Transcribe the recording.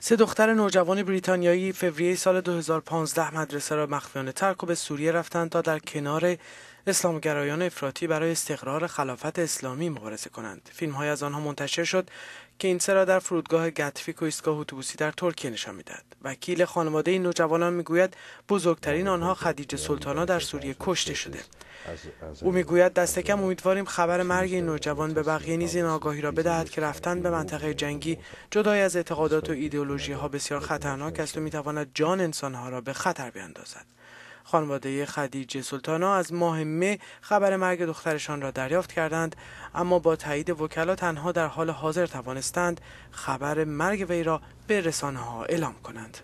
سه دختر نوجوان بریتانیایی فوریه سال 2015 مدرسه را مخفیانه ترک و به سوریه رفتند تا در کنار اسلامگرایان افراطی برای استقرار خلافت اسلامی مبارزه کنند های از آنها منتشر شد که این را در فرودگاه گتفیک و ایستگاه اتوبوسی در ترکیه نشان میدهد وکیل خانواده این نوجوانان میگوید بزرگترین آنها خدیجه سلطانا در سوریه کشته شده او میگوید دست کم امیدواریم خبر مرگ این نوجوان به بقیه نیز این آگاهی را بدهد که رفتن به منطقه جنگی جدای از اعتقادات و ایدئولوژی ها بسیار خطرناک است و میتواند جان ها را به خطر بیاندازد خانواده خدیجه سلطانا از ماه مه خبر مرگ دخترشان را دریافت کردند اما با تایید وکلا تنها در حال حاضر توانستند خبر مرگ وی را به رسانه ها اعلام کنند